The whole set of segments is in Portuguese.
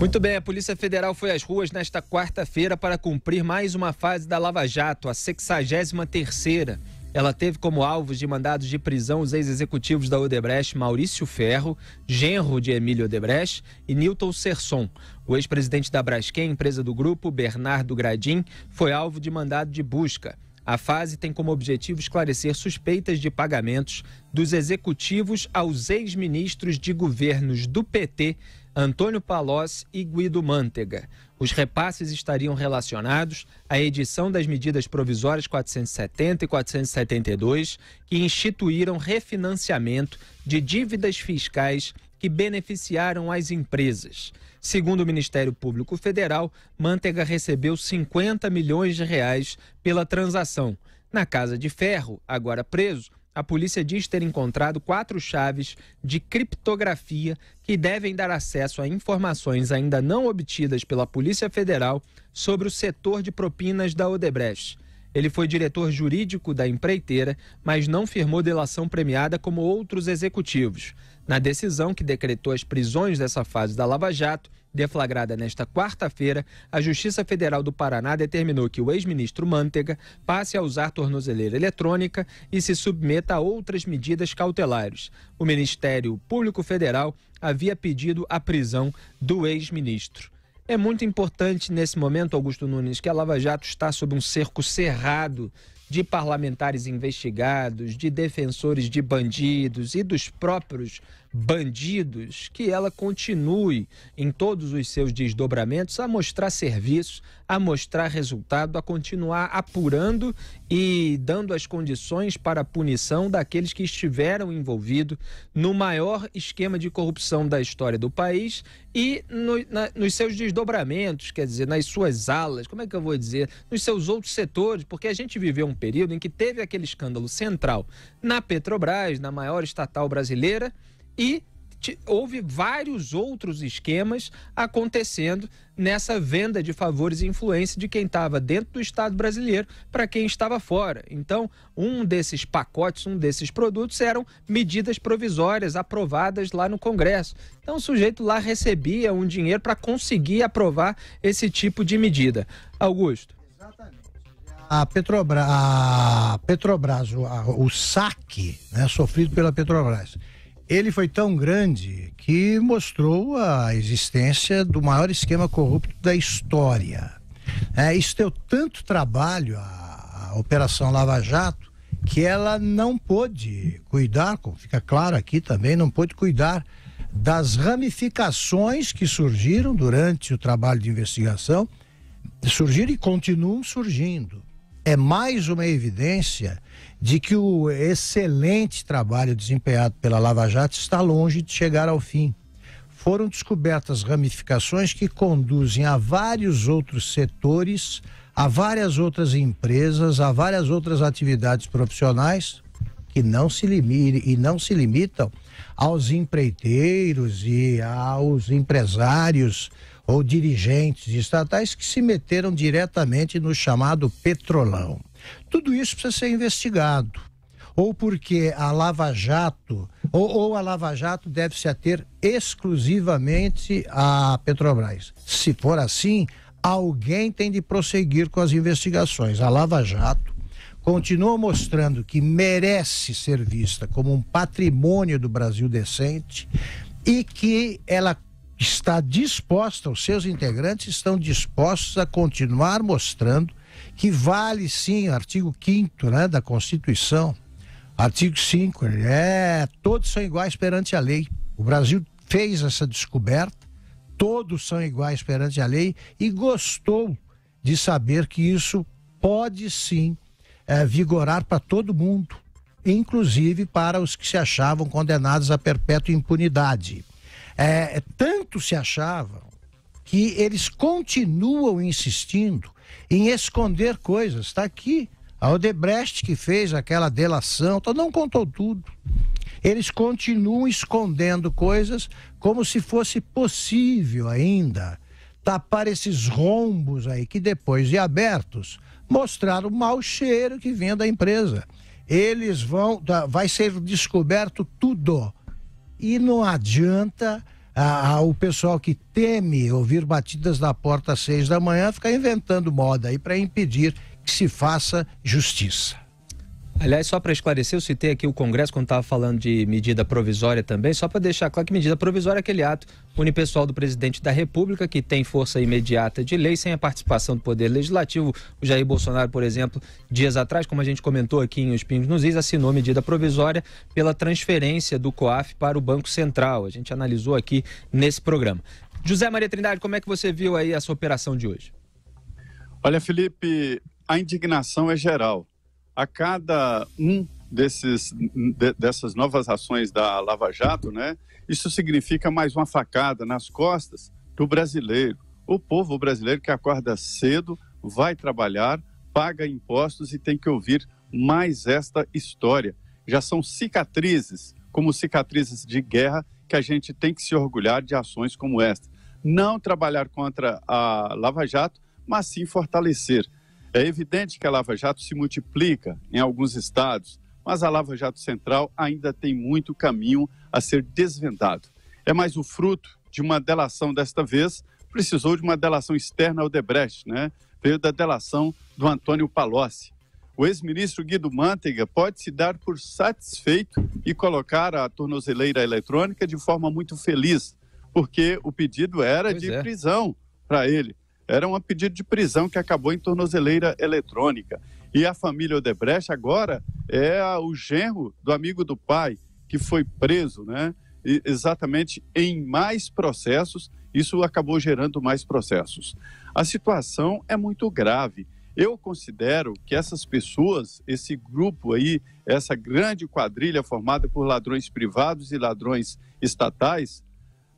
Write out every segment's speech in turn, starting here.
Muito bem, a Polícia Federal foi às ruas nesta quarta-feira para cumprir mais uma fase da Lava Jato, a 63ª. Ela teve como alvos de mandados de prisão os ex-executivos da Odebrecht Maurício Ferro, genro de Emílio Odebrecht, e Nilton Serson. O ex-presidente da Braskem, empresa do grupo, Bernardo Gradim, foi alvo de mandado de busca. A fase tem como objetivo esclarecer suspeitas de pagamentos dos executivos aos ex-ministros de governos do PT, Antônio Palocci e Guido Mantega. Os repasses estariam relacionados à edição das medidas provisórias 470 e 472, que instituíram refinanciamento de dívidas fiscais que beneficiaram as empresas. Segundo o Ministério Público Federal, Manteiga recebeu 50 milhões de reais pela transação. Na Casa de Ferro, agora preso, a polícia diz ter encontrado quatro chaves de criptografia que devem dar acesso a informações ainda não obtidas pela Polícia Federal sobre o setor de propinas da Odebrecht. Ele foi diretor jurídico da empreiteira, mas não firmou delação premiada como outros executivos. Na decisão que decretou as prisões dessa fase da Lava Jato, deflagrada nesta quarta-feira, a Justiça Federal do Paraná determinou que o ex-ministro Mantega passe a usar tornozeleira eletrônica e se submeta a outras medidas cautelares. O Ministério Público Federal havia pedido a prisão do ex-ministro. É muito importante nesse momento, Augusto Nunes, que a Lava Jato está sob um cerco cerrado de parlamentares investigados, de defensores de bandidos e dos próprios bandidos, que ela continue em todos os seus desdobramentos a mostrar serviço, a mostrar resultado, a continuar apurando e dando as condições para a punição daqueles que estiveram envolvidos no maior esquema de corrupção da história do país e no, na, nos seus desdobramentos, quer dizer, nas suas alas, como é que eu vou dizer, nos seus outros setores, porque a gente viveu um período em que teve aquele escândalo central na Petrobras, na maior estatal brasileira e houve vários outros esquemas acontecendo nessa venda de favores e influência de quem estava dentro do Estado brasileiro para quem estava fora. Então, um desses pacotes, um desses produtos eram medidas provisórias aprovadas lá no Congresso. Então, o sujeito lá recebia um dinheiro para conseguir aprovar esse tipo de medida. Augusto. Exatamente. A Petrobras, a Petrobras o, a, o saque né, sofrido pela Petrobras ele foi tão grande que mostrou a existência do maior esquema corrupto da história. É, isso deu tanto trabalho à, Operação Lava Jato que ela não pôde cuidar, como fica claro aqui também, não pôde cuidar das ramificações que surgiram durante o trabalho de investigação, surgiram e continuam surgindo é mais uma evidência de que o excelente trabalho desempenhado pela Lava Jato está longe de chegar ao fim. Foram descobertas ramificações que conduzem a vários outros setores, a várias outras empresas, a várias outras atividades profissionais que não se limitam e não se limitam aos empreiteiros e aos empresários ou dirigentes estatais que se meteram diretamente no chamado petrolão. Tudo isso precisa ser investigado. Ou porque a Lava Jato, ou, ou a Lava Jato deve se ater exclusivamente à Petrobras. Se for assim, alguém tem de prosseguir com as investigações. A Lava Jato continua mostrando que merece ser vista como um patrimônio do Brasil decente e que ela está disposta, os seus integrantes estão dispostos a continuar mostrando que vale sim o artigo 5 né, da Constituição. Artigo 5, é, todos são iguais perante a lei. O Brasil fez essa descoberta, todos são iguais perante a lei e gostou de saber que isso pode sim é, vigorar para todo mundo, inclusive para os que se achavam condenados à perpétua impunidade. É, tanto se achavam que eles continuam insistindo em esconder coisas. Está aqui a Odebrecht que fez aquela delação, tá, não contou tudo. Eles continuam escondendo coisas como se fosse possível ainda tapar esses rombos aí que depois de abertos mostraram o mau cheiro que vinha da empresa. Eles vão, vai ser descoberto tudo e não adianta o pessoal que teme ouvir batidas na porta às seis da manhã ficar inventando moda aí para impedir que se faça justiça. Aliás, só para esclarecer, eu citei aqui o Congresso quando estava falando de medida provisória também, só para deixar claro que medida provisória é aquele ato unipessoal do presidente da República que tem força imediata de lei sem a participação do Poder Legislativo. O Jair Bolsonaro, por exemplo, dias atrás, como a gente comentou aqui em Os Pingos nos Is, assinou medida provisória pela transferência do COAF para o Banco Central. A gente analisou aqui nesse programa. José Maria Trindade, como é que você viu aí essa operação de hoje? Olha, Felipe, a indignação é geral a cada um desses, de, dessas novas ações da Lava Jato, né, isso significa mais uma facada nas costas do brasileiro. O povo brasileiro que acorda cedo, vai trabalhar, paga impostos e tem que ouvir mais esta história. Já são cicatrizes, como cicatrizes de guerra, que a gente tem que se orgulhar de ações como esta. Não trabalhar contra a Lava Jato, mas sim fortalecer é evidente que a Lava Jato se multiplica em alguns estados, mas a Lava Jato Central ainda tem muito caminho a ser desvendado. É mais o fruto de uma delação desta vez, precisou de uma delação externa ao Debrecht, né? Veio da delação do Antônio Palocci. O ex-ministro Guido Mantega pode se dar por satisfeito e colocar a tornozeleira eletrônica de forma muito feliz, porque o pedido era pois de é. prisão para ele. Era um pedido de prisão que acabou em tornozeleira eletrônica. E a família Odebrecht agora é o genro do amigo do pai, que foi preso, né? exatamente em mais processos. Isso acabou gerando mais processos. A situação é muito grave. Eu considero que essas pessoas, esse grupo aí, essa grande quadrilha formada por ladrões privados e ladrões estatais,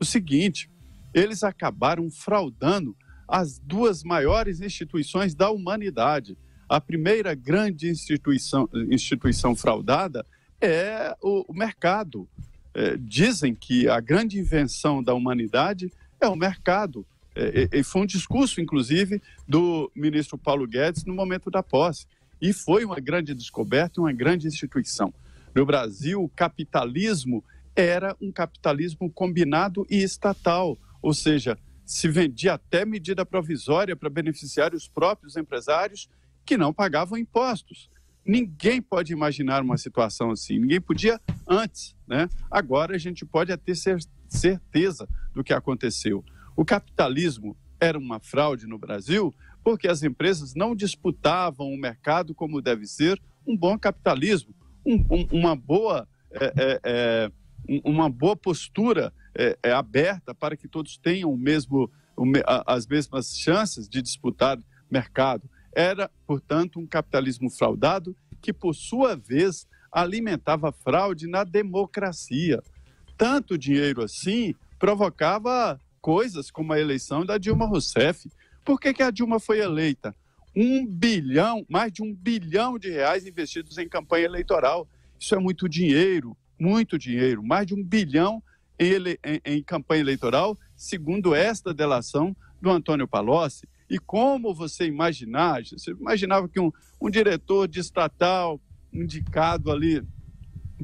o seguinte, eles acabaram fraudando as duas maiores instituições da humanidade. A primeira grande instituição, instituição fraudada é o, mercado. É, dizem que a grande invenção da humanidade é o mercado. É, foi um discurso, inclusive, do ministro Paulo Guedes no momento da posse. E foi uma grande descoberta, uma grande instituição. No Brasil, o capitalismo era um capitalismo combinado e estatal, ou seja, se vendia até medida provisória para beneficiar os próprios empresários que não pagavam impostos. Ninguém pode imaginar uma situação assim, ninguém podia antes. Né? Agora a gente pode ter certeza do que aconteceu. O capitalismo era uma fraude no Brasil porque as empresas não disputavam o mercado como deve ser um bom capitalismo, um, um, uma, boa, é, é, é uma boa postura é, é aberta para que todos tenham o mesmo, as mesmas chances de disputar mercado. Era, portanto, um capitalismo fraudado que, por sua vez, alimentava fraude na democracia. Tanto dinheiro assim provocava coisas como a eleição da Dilma Rousseff. Por que, que a Dilma foi eleita? Um bilhão, mais de um bilhão de reais investidos em campanha eleitoral. Isso é muito dinheiro, muito dinheiro, mais de um bilhão ele, em, em campanha eleitoral, segundo esta delação do Antônio Palocci. E como você imaginar, você imaginava que um, um diretor de estatal indicado ali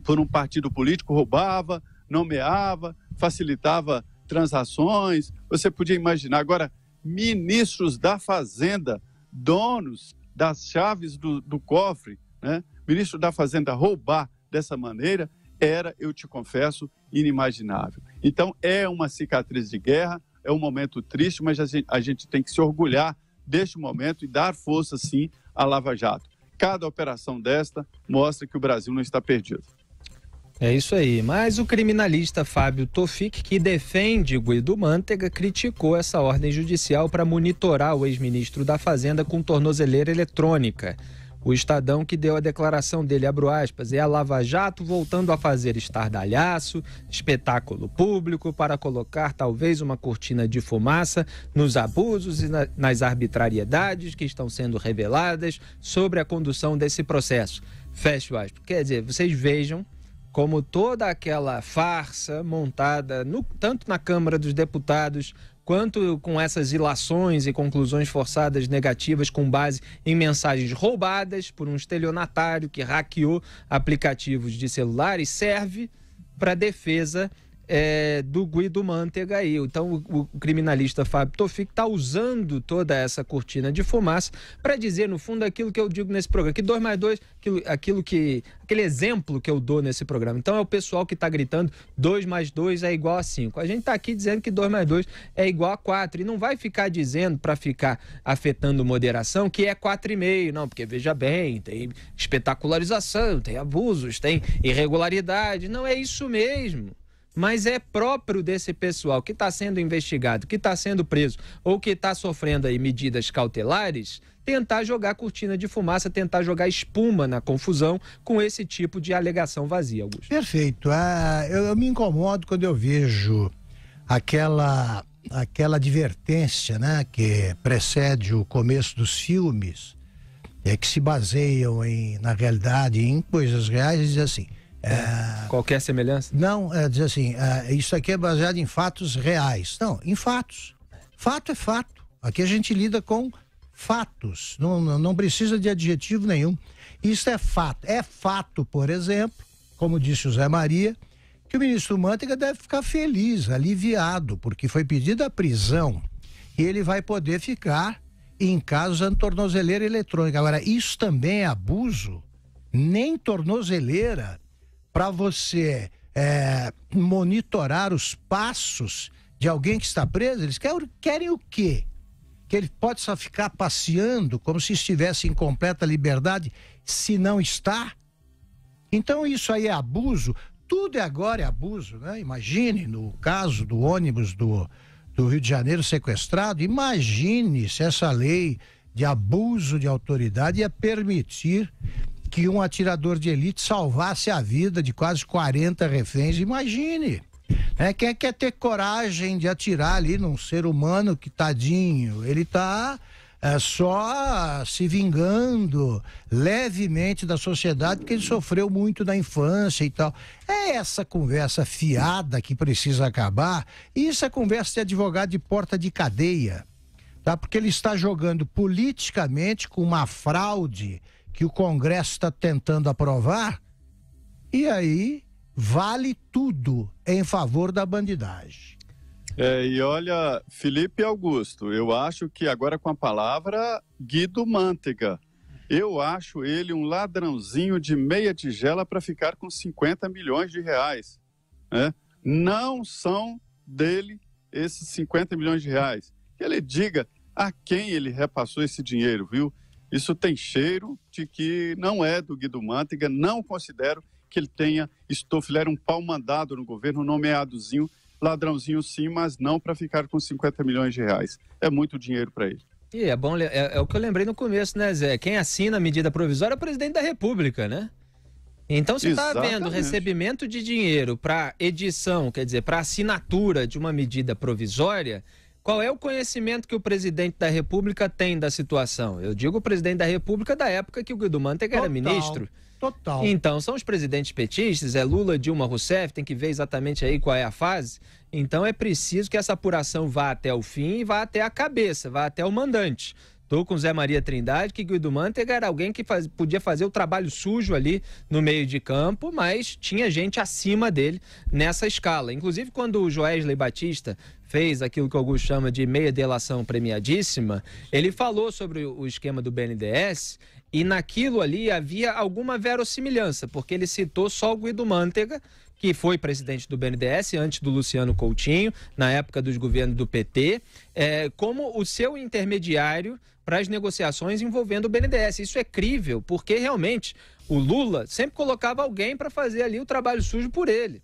por um partido político roubava, nomeava, facilitava transações, você podia imaginar. Agora, ministros da Fazenda, donos das chaves do, do cofre, né? ministro da Fazenda roubar dessa maneira, era, eu te confesso, inimaginável. Então, é uma cicatriz de guerra, é um momento triste, mas a gente, a gente tem que se orgulhar deste momento e dar força, sim, à Lava Jato. Cada operação desta mostra que o Brasil não está perdido. É isso aí. Mas o criminalista Fábio Tofik, que defende Guido Mantega, criticou essa ordem judicial para monitorar o ex-ministro da Fazenda com tornozeleira eletrônica. O Estadão que deu a declaração dele, abro aspas, é a Lava Jato voltando a fazer estardalhaço, espetáculo público para colocar talvez uma cortina de fumaça nos abusos e nas arbitrariedades que estão sendo reveladas sobre a condução desse processo. Fecho aspas. Quer dizer, vocês vejam como toda aquela farsa montada no, tanto na Câmara dos Deputados quanto com essas ilações e conclusões forçadas negativas com base em mensagens roubadas por um estelionatário que hackeou aplicativos de celulares serve para defesa é, do Guido Mantega aí. Então, o, o criminalista Fábio Tofik está usando toda essa cortina de fumaça para dizer, no fundo, aquilo que eu digo nesse programa, que 2 mais 2, aquilo, aquilo que. aquele exemplo que eu dou nesse programa. Então, é o pessoal que está gritando 2 mais 2 é igual a 5. A gente está aqui dizendo que 2 mais 2 é igual a 4. E não vai ficar dizendo, para ficar afetando moderação, que é 4,5. Não, porque veja bem, tem espetacularização, tem abusos, tem irregularidade. Não é isso mesmo mas é próprio desse pessoal que está sendo investigado, que está sendo preso ou que está sofrendo aí medidas cautelares, tentar jogar cortina de fumaça, tentar jogar espuma na confusão com esse tipo de alegação vazia, Augusto. Perfeito. Ah, eu, eu me incomodo quando eu vejo aquela aquela advertência, né, que precede o começo dos filmes, é que se baseiam em na realidade em coisas reais e diz assim: é, Qualquer semelhança? Não, é, diz assim, é, isso aqui é baseado em fatos reais. Não, em fatos. Fato é fato. Aqui a gente lida com fatos, não, não precisa de adjetivo nenhum. Isso é fato. É fato, por exemplo, como disse o Zé Maria, que o ministro Manteiga deve ficar feliz, aliviado, porque foi pedida a prisão e ele vai poder ficar em casa usando tornozeleira eletrônica. Agora, isso também é abuso? Nem tornozeleira para você é, monitorar os passos de alguém que está preso, eles querem, querem o quê? Que ele possa ficar passeando como se estivesse em completa liberdade, se não está? Então isso aí é abuso. Tudo é agora é abuso, né? Imagine no caso do ônibus do, do Rio de Janeiro sequestrado, imagine se essa lei de abuso de autoridade ia permitir que um atirador de elite salvasse a vida de quase 40 reféns. Imagine! Né? Quem é quer ter coragem de atirar ali num ser humano que tadinho? Ele está é, só se vingando levemente da sociedade porque ele sofreu muito na infância e tal. É essa conversa fiada que precisa acabar. E isso é conversa de advogado de porta de cadeia. Tá? Porque ele está jogando politicamente com uma fraude que o Congresso está tentando aprovar, e aí vale tudo em favor da bandidagem. É, e olha, Felipe Augusto, eu acho que agora com a palavra Guido Mantega. Eu acho ele um ladrãozinho de meia tigela para ficar com 50 milhões de reais. Né? Não são dele esses 50 milhões de reais. Que ele diga a quem ele repassou esse dinheiro, viu? Isso tem cheiro de que não é do Guido Mantega, não considero que ele tenha estofilera um pau mandado no governo, nomeadozinho, ladrãozinho sim, mas não para ficar com 50 milhões de reais. É muito dinheiro para ele. E é bom, é, é, o que eu lembrei no começo, né, Zé? Quem assina a medida provisória é o presidente da República, né? Então você está vendo recebimento de dinheiro para edição, quer dizer, para assinatura de uma medida provisória, qual é o conhecimento que o presidente da República tem da situação? Eu digo o presidente da República da época que o Guido Mantega total, era ministro. Total. Então, são os presidentes petistas, é Lula, Dilma, Rousseff, tem que ver exatamente aí qual é a fase. Então, é preciso que essa apuração vá até o fim e vá até a cabeça, vá até o mandante. Estou com Zé Maria Trindade, que Guido Mantega era alguém que faz, podia fazer o trabalho sujo ali no meio de campo, mas tinha gente acima dele nessa escala. Inclusive, quando o Joesley Batista fez aquilo que alguns chamam de meia delação premiadíssima, ele falou sobre o esquema do BNDES e naquilo ali havia alguma verossimilhança, porque ele citou só o Guido Mantega, que foi presidente do BNDES antes do Luciano Coutinho, na época dos governos do PT, é, eh, como o seu intermediário para as negociações envolvendo o BNDES. Isso é crível, porque realmente o Lula sempre colocava alguém para fazer ali o trabalho sujo por ele.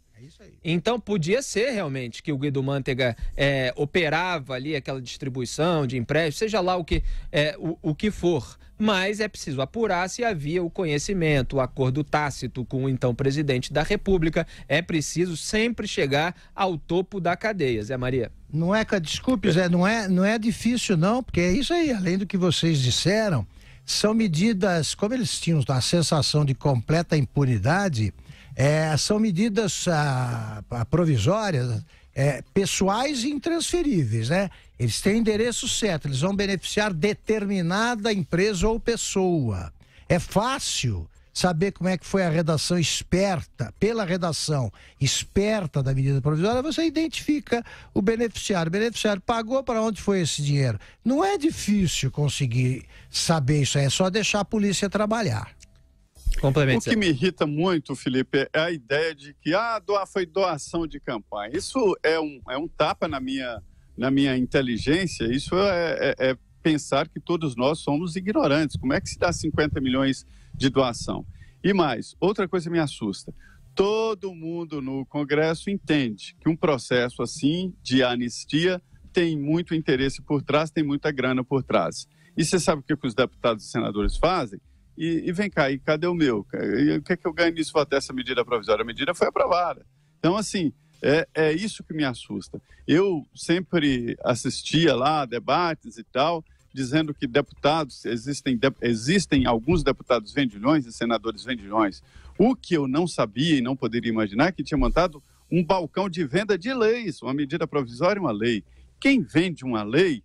Então podia ser realmente que o Guido Mantega é, operava ali aquela distribuição de empréstimo, seja lá o que, é, o, o que for. Mas é preciso apurar se havia o conhecimento, o acordo tácito com o então presidente da República. É preciso sempre chegar ao topo da cadeia, Zé Maria. Não é, desculpe, Zé, não é, não é difícil não, porque é isso aí, além do que vocês disseram, são medidas, como eles tinham a sensação de completa impunidade, é, são medidas a ah, ah, provisórias, é, pessoais e intransferíveis, né? Eles têm endereço certo, eles vão beneficiar determinada empresa ou pessoa. É fácil saber como é que foi a redação esperta, pela redação esperta da medida provisória, você identifica o beneficiário. O beneficiário pagou para onde foi esse dinheiro. Não é difícil conseguir saber isso aí, é só deixar a polícia trabalhar. O que me irrita muito, Felipe, é a ideia de que ah, doar foi doação de campanha. Isso é um, é um tapa na minha, na minha inteligência, isso é, é, é pensar que todos nós somos ignorantes. Como é que se dá 50 milhões de de doação. E mais, outra coisa me assusta. Todo mundo no Congresso entende que um processo assim de anistia tem muito interesse por trás, tem muita grana por trás. E você sabe o que, que os deputados e senadores fazem? E, e vem cá, e cadê o meu? o que é que eu ganho nisso votar essa medida provisória? A medida foi aprovada. Então, assim, é, é isso que me assusta. Eu sempre assistia lá debates e tal, dizendo que deputados, existem, de, existem alguns deputados vendilhões e senadores vendilhões. O que eu não sabia e não poderia imaginar é que tinha montado um balcão de venda de leis, uma medida provisória e uma lei. Quem vende uma lei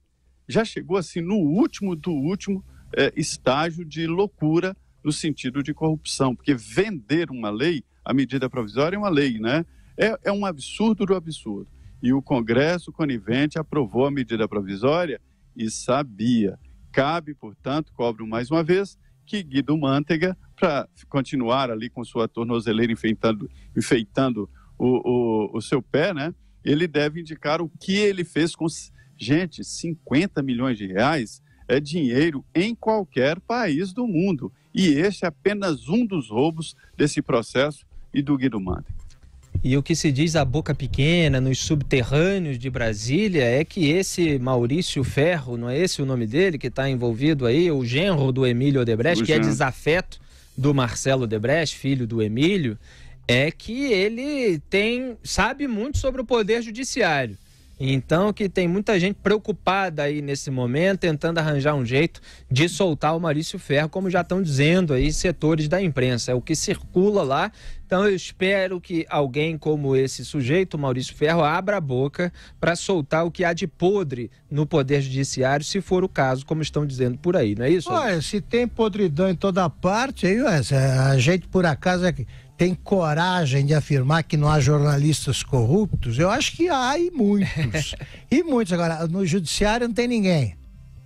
já chegou assim no último do último é, estágio de loucura no sentido de corrupção, porque vender uma lei, a medida provisória é uma lei, né? É, é um absurdo do absurdo. E o Congresso conivente aprovou a medida provisória e sabia. Cabe, portanto, cobro mais uma vez, que Guido Mantega, para continuar ali com sua tornozeleira enfeitando, enfeitando o, o, o, seu pé, né? Ele deve indicar o que ele fez com. Gente, 50 milhões de reais é dinheiro em qualquer país do mundo. E este é apenas um dos roubos desse processo e do Guido Mantega. E o que se diz à boca pequena, nos subterrâneos de Brasília, é que esse Maurício Ferro, não é esse o nome dele, que está envolvido aí, o genro do Emílio Odebrecht, que é desafeto do Marcelo Odebrecht, filho do Emílio, é que ele tem sabe muito sobre o poder judiciário. Então que tem muita gente preocupada aí nesse momento, tentando arranjar um jeito de soltar o Maurício Ferro, como já estão dizendo aí setores da imprensa. É o que circula lá. Então eu espero que alguém como esse sujeito, Maurício Ferro, abra a boca para soltar o que há de podre no Poder Judiciário, se for o caso, como estão dizendo por aí, não é isso? Olha, se tem podridão em toda parte, aí, ué, a gente por acaso é que tem coragem de afirmar que não há jornalistas corruptos, eu acho que há e muitos. e muitos. Agora, no judiciário não tem ninguém.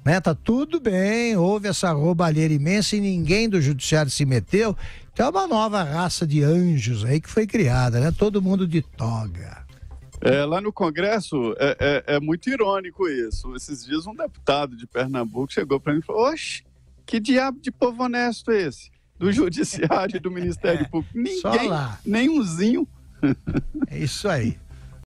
Né? Tá tudo bem, houve essa roubalheira imensa e ninguém do judiciário se meteu. Então é uma nova raça de anjos aí que foi criada, né? Todo mundo de toga. É, lá no Congresso é, é, é muito irônico isso. Esses dias um deputado de Pernambuco chegou para mim e falou: Oxe, que diabo de povo honesto é esse? do Judiciário e do Ministério é, Público. Ninguém, nenhumzinho. É isso aí.